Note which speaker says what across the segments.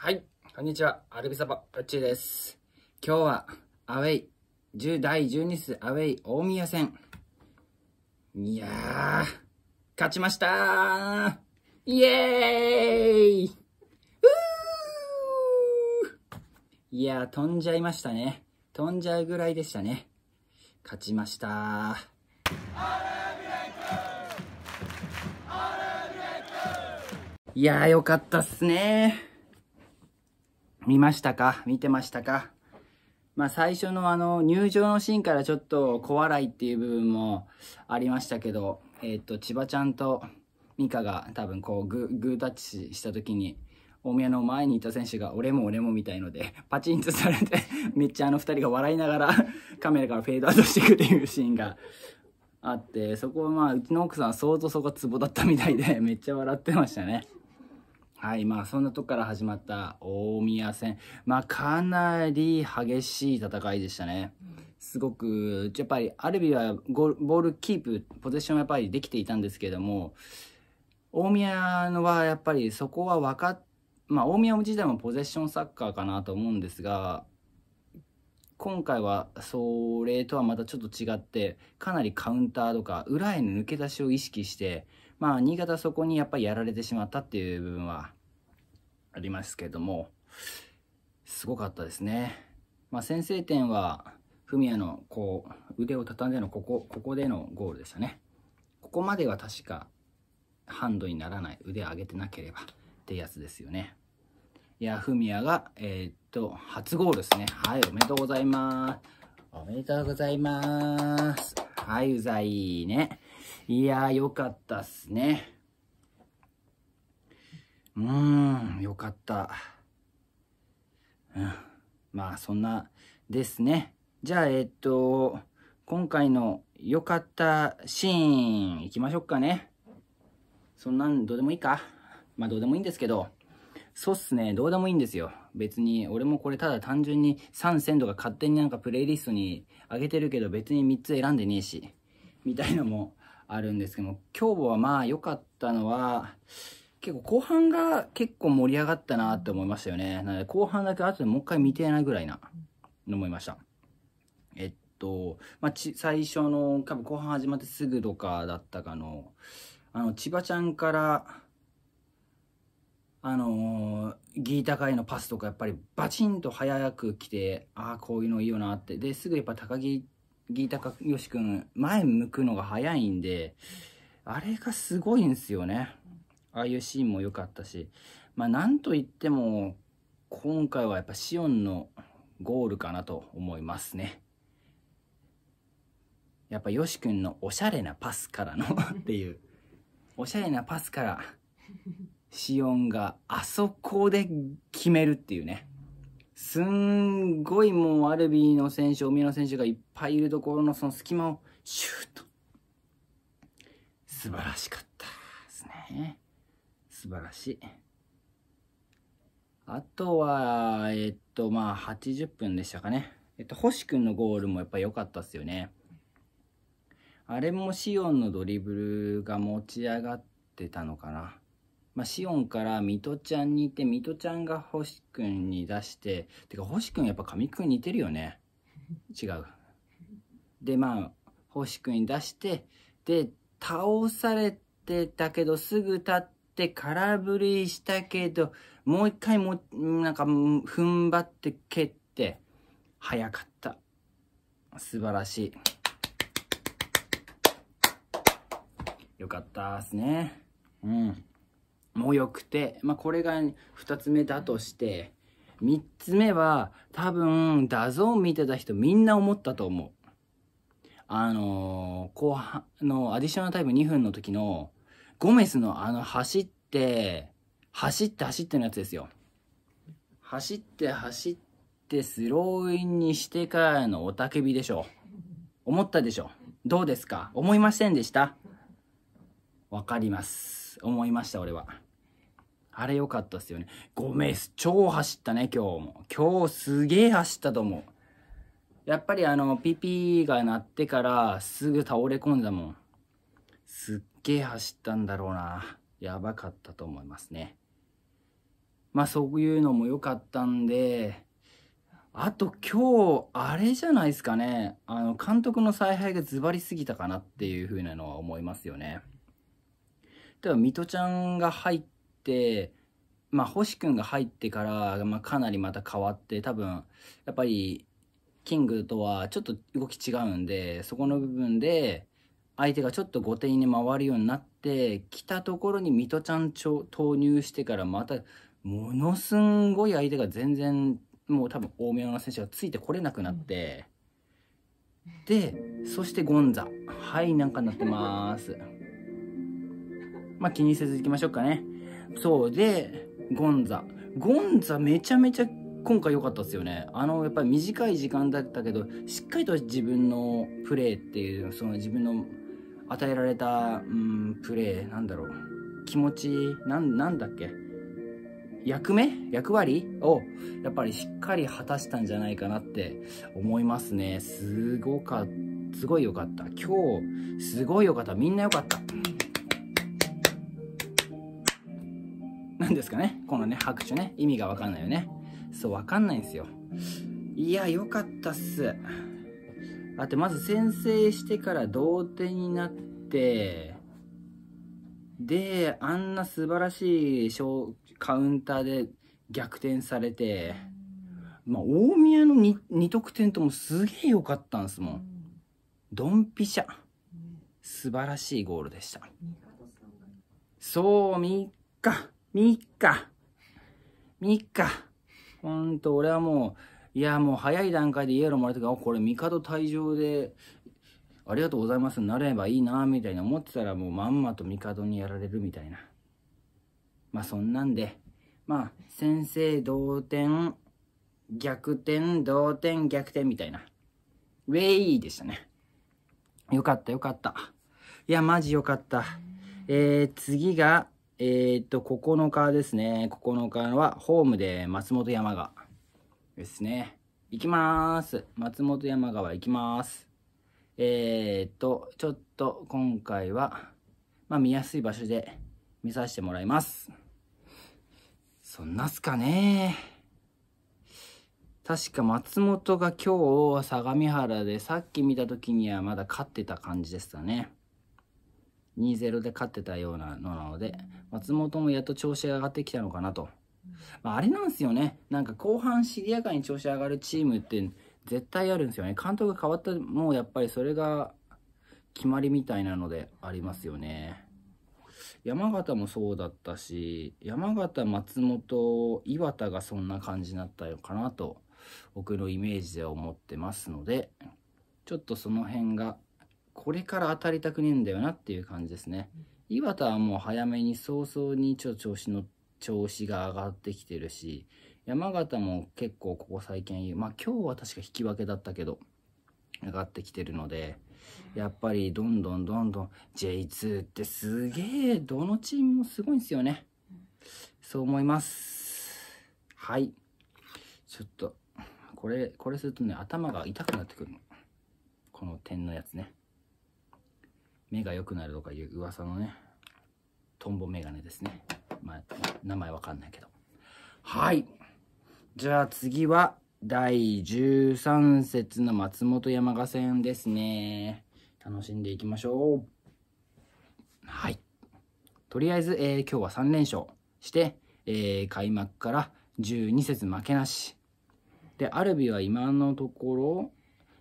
Speaker 1: はい、こんにちは。アルビサバ、うっちーです。今日は、アウェイ、10第12数アウェイ大宮戦。いやー、勝ちましたーイエーイいやー、飛んじゃいましたね。飛んじゃうぐらいでしたね。勝ちましたいやー、よかったっすね見ましたか見てましたかまあ最初のあの入場のシーンからちょっと小笑いっていう部分もありましたけど、えっ、ー、と、千葉ちゃんと美香が多分こうググータッチした時に、大宮の前にいた選手が俺も俺もみたいので、パチンとされて めっちゃあの二人が笑いながら カメラからフェードアウトしていくっていうシーンがあって、そこはまあうちの奥さん相当そこツボだったみたいでめっちゃ笑ってましたね。はい。まあ、そんなとこから始まった大宮戦。まあ、かなり激しい戦いでしたね。すごく、やっぱり、アルビはボールキープ、ポゼッションやっぱりできていたんですけども、大宮のはやっぱりそこは分かっ、まあ、大宮自体もポゼッションサッカーかなと思うんですが、今回はそれとはまたちょっと違って、かなりカウンターとか、裏への抜け出しを意識して、まあ、新潟そこにやっぱりやられてしまったっていう部分はありますけども、すごかったですね。まあ、先制点は、フミヤのこう腕を畳んでのここ、ここでのゴールでしたね。ここまでは確かハンドにならない腕上げてなければってやつですよね。いや、フミヤが、えー、っと、初ゴールですね。はい、おめでとうございます。おめでとうございます。はい、うざいね。いやー、よかったっすね。うーん、よかった。うん。まあ、そんなですね。じゃあ、えっと、今回の良かったシーン、いきましょうかね。そんなん、どうでもいいか。まあ、どうでもいいんですけど、そうっすね、どうでもいいんですよ。別に、俺もこれただ単純に3選とか勝手になんかプレイリストに上げてるけど、別に3つ選んでねえし、みたいなもあるんですけども、今日はまあ良かったのは、結構後半が結構盛り上がったなって思いましたよね。なので後半だけ後でもう一回見てえなぐらいな、思いました。えっと、まあ、ち、最初の、多分後半始まってすぐとかだったかの、あの、千葉ちゃんから、あのー、ギータ界のパスとかやっぱりバチンと早く来て、ああ、こういうのいいよなって。で、すぐやっぱ高木ギータかよし君、前向くのが早いんで、あれがすごいんですよね。ああいうシーンも良かったし。まあ、なんといっても、今回はやっぱシオンのゴールかなと思いますね。やっぱよし君のおしゃれなパスからの っていう。おしゃれなパスから、シオンがあそこで決めるっていうね。すんごいもうアルビーの選手、オ海の選手がいっぱいいるところのその隙間をシュート。素晴らしかったですね。素晴らしい。あとは、えっと、まあ、80分でしたかね。えっと、星君のゴールもやっぱ良かったっすよね。あれもシオンのドリブルが持ち上がってたのかな。まあ、シオンからミトちゃんにいて、ミトちゃんが星くんに出して、てか星くんやっぱ神くん似てるよね。違う。で、まあ、星くんに出して、で、倒されてたけど、すぐ立って空振りしたけど、もう一回も、なんか、踏ん張って蹴って、早かった。素晴らしい。よかったっすね。うん。も良くて、まあ、これが2つ目だとして、3つ目は多分、ダゾーン見てた人みんな思ったと思う。あのー、後半のアディショナルタイム2分の時の、ゴメスのあの走って、走って走ってのやつですよ。走って走ってスローインにしてからの雄たけびでしょ思ったでしょどうですか思いませんでしたわかります。思いました、俺は。あれ良かったっすよね。ごめん、超走ったね、今日も。今日すげえ走ったと思う。やっぱりあの、ピピーが鳴ってからすぐ倒れ込んだもん。すっげえ走ったんだろうな。やばかったと思いますね。まあそういうのも良かったんで、あと今日、あれじゃないですかね。あの、監督の采配がズバリすぎたかなっていう風なのは思いますよね。例えば水ちゃんが入って、まあ、星君が入ってから、まあ、かなりまた変わって多分やっぱりキングとはちょっと動き違うんでそこの部分で相手がちょっと後手に回るようになってきたところにミトちゃん投入してからまたものすんごい相手が全然もう多分大宮の選手がついてこれなくなって、でそしてゴンザはいなんかなってます。まあ、気にせず行きましょうかね。そう。で、ゴンザ。ゴンザめちゃめちゃ今回良かったですよね。あの、やっぱり短い時間だったけど、しっかりと自分のプレーっていう、その自分の与えられた、うん、プレー、なんだろう。気持ち、なん、なんだっけ。役目役割を、やっぱりしっかり果たしたんじゃないかなって思いますね。すごか、すごい良かった。今日、すごい良かった。みんな良かった。んですかねこのね、拍手ね。意味がわかんないよね。そう、わかんないんですよ。いや、よかったっす。だってまず先制してから同点になって、で、あんな素晴らしいカウンターで逆転されて、まあ、大宮の 2, 2得点ともすげえ良かったんですもん。ドンピシャ。素晴らしいゴールでした。そう、3日。3日。3日。ほんと、俺はもう、いや、もう早い段階でイエローもらったけど、これ、帝退場で、ありがとうございますになればいいな、みたいな思ってたら、もうまんまと帝にやられるみたいな。まあ、そんなんで、まあ、先生同点、逆転、同点、逆転みたいな。ウェイでしたね。よかった、よかった。いや、マジよかった。えー、次が、えー、っと、9日ですね。9日はホームで松本山雅ですね。行きまーす。松本山川行きます。えー、っと、ちょっと今回は、まあ見やすい場所で見させてもらいます。そんなすかね確か松本が今日相模原でさっき見た時にはまだ勝ってた感じでしたね。2-0で勝ってたようなのなので、松本もやっと調子が上がってきたのかなと。まあ、あれなんですよね。なんか後半尻やかに調子上がるチームって絶対あるんですよね。監督が変わったもうやっぱりそれが決まりみたいなのでありますよね。山形もそうだったし、山形、松本、岩田がそんな感じになったのかなと、僕のイメージでは思ってますので、ちょっとその辺がこれから当たりたくねえんだよなっていう感じですね。岩田はもう早めに早々にちょ調子の調子が上がってきてるし、山形も結構ここ最近、まあ今日は確か引き分けだったけど、上がってきてるので、やっぱりどんどんどんどん J2 ってすげえ、どのチームもすごいんですよね。そう思います。はい。ちょっと、これ、これするとね、頭が痛くなってくるの。この点のやつね。目が良くなるとかいう噂のね、トンボメガネですね。まあ、名前わかんないけど。はい。じゃあ次は、第13節の松本山賀戦ですね。楽しんでいきましょう。はい。とりあえず、えー、今日は3連勝して、えー、開幕から12節負けなし。で、アルビは今のところ、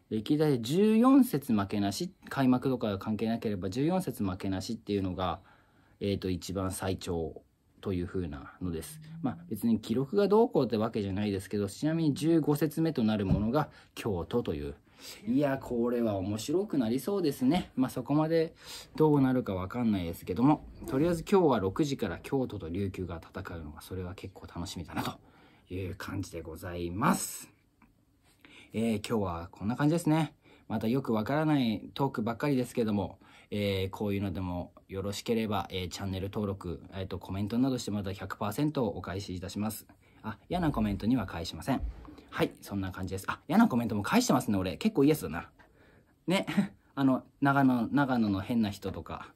Speaker 1: 歴代14節負けなし開幕とかが関係なければ14節負けなしっていうのが、えー、と一番最長という風なのです。まあ別に記録がどうこうってわけじゃないですけどちなみに15節目となるものが京都という。いやこれは面白くなりそうですね。まあそこまでどうなるかわかんないですけどもとりあえず今日は6時から京都と琉球が戦うのがそれは結構楽しみだなという感じでございます。えー、今日はこんな感じですね。またよくわからないトークばっかりですけども、えー、こういうのでもよろしければ、えー、チャンネル登録、えーと、コメントなどしてまた100%お返しいたします。あ、嫌なコメントには返しません。はい、そんな感じです。あ、嫌なコメントも返してますね、俺。結構イエスだな。ね、あの、長野、長野の変な人とか、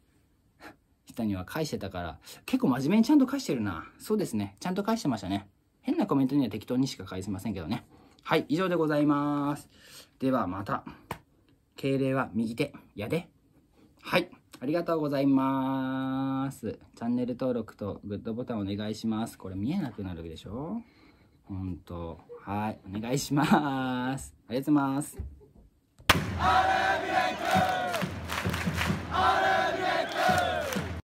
Speaker 1: 人には返してたから、結構真面目にちゃんと返してるな。そうですね、ちゃんと返してましたね。変なコメントには適当にしか返せませんけどね。はい、以上でございます。ではまた。敬礼は右手、やで。はい、ありがとうございます。チャンネル登録とグッドボタンお願いします。これ見えなくなるでしょほんと。はい、お願いします。ありがとうございます。